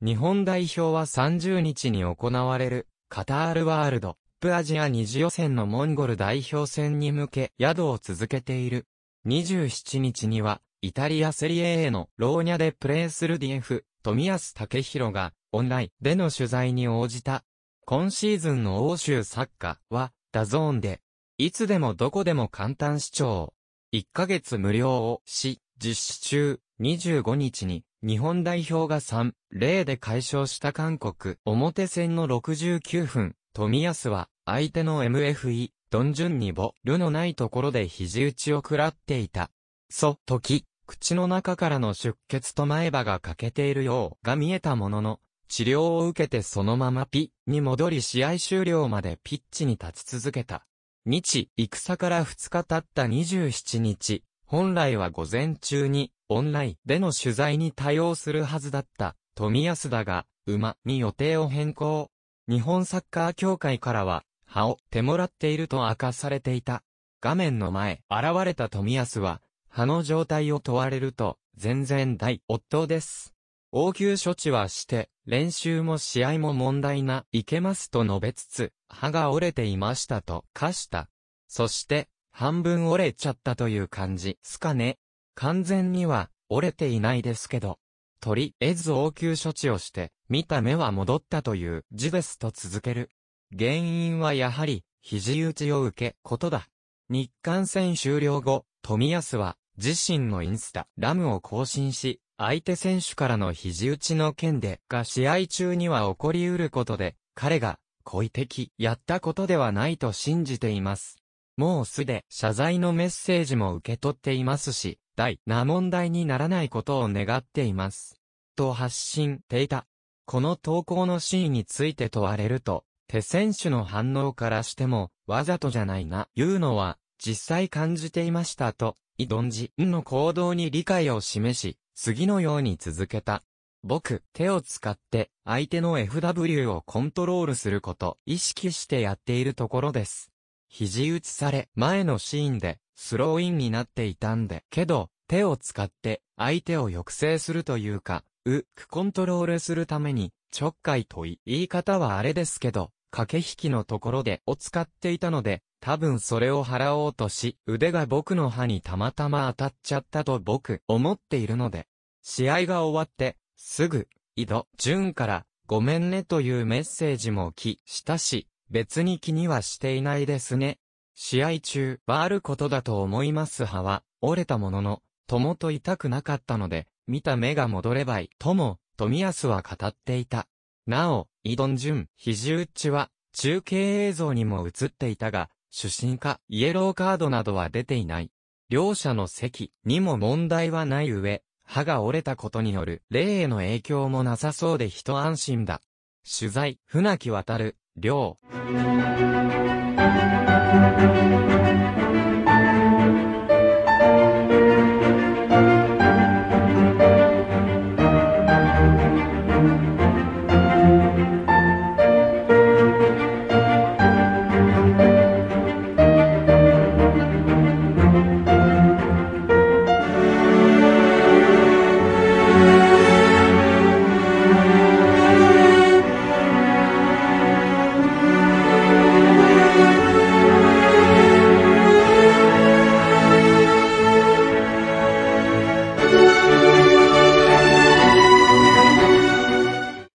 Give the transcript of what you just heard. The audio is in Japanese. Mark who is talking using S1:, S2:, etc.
S1: 日本代表は30日に行われるカタールワールドプアジア二次予選のモンゴル代表戦に向け宿を続けている。27日にはイタリアセリエ A のローニャでプレーする DF 富安武宏がオンラインでの取材に応じた。今シーズンの欧州サッカーはダゾーンでいつでもどこでも簡単視聴。1ヶ月無料をし、実施中、25日に日本代表が3、0で解消した韓国、表戦の69分、富安は、相手の MFE、ドンジュンにボ、ルのないところで肘打ちを食らっていた。そ、時、口の中からの出血と前歯が欠けているようが見えたものの、治療を受けてそのままピに戻り試合終了までピッチに立ち続けた。日、戦から2日経った27日、本来は午前中に、オンラインでの取材に対応するはずだった、富安だが、馬に予定を変更。日本サッカー協会からは、歯を手もらっていると明かされていた。画面の前、現れた富安は、歯の状態を問われると、全然大夫です。応急処置はして、練習も試合も問題な、いけますと述べつつ、歯が折れていましたと化した。そして、半分折れちゃったという感じすかね。完全には折れていないですけど。とりあえず応急処置をして、見た目は戻ったという字ですと続ける。原因はやはり、肘打ちを受けことだ。日韓戦終了後、冨安は自身のインスタ、ラムを更新し、相手選手からの肘打ちの件で、が試合中には起こり得ることで、彼が、故意的、やったことではないと信じています。もうすで謝罪のメッセージも受け取っていますし、大な問題にならないことを願っています。と発信ていた。この投稿の真意について問われると、手選手の反応からしても、わざとじゃないな、いうのは、実際感じていましたと、イドンジンの行動に理解を示し、次のように続けた。僕、手を使って、相手の FW をコントロールすること、意識してやっているところです。肘打ちされ、前のシーンで、スローインになっていたんで、けど、手を使って、相手を抑制するというか、う、くコントロールするために、ちょっかいと言い方はあれですけど、駆け引きのところで、を使っていたので、多分それを払おうとし、腕が僕の歯にたまたま当たっちゃったと僕、思っているので、試合が終わって、すぐ、井戸、順から、ごめんねというメッセージも来したし、別に気にはしていないですね。試合中はあることだと思います派は、折れたものの、ともと痛くなかったので、見た目が戻ればいいとも、富安は語っていた。なお、イドンジュン、肘打ちは、中継映像にも映っていたが、主審か、イエローカードなどは出ていない。両者の席にも問題はない上、歯が折れたことによる霊への影響もなさそうで一安心だ。取材、船木渡る、量。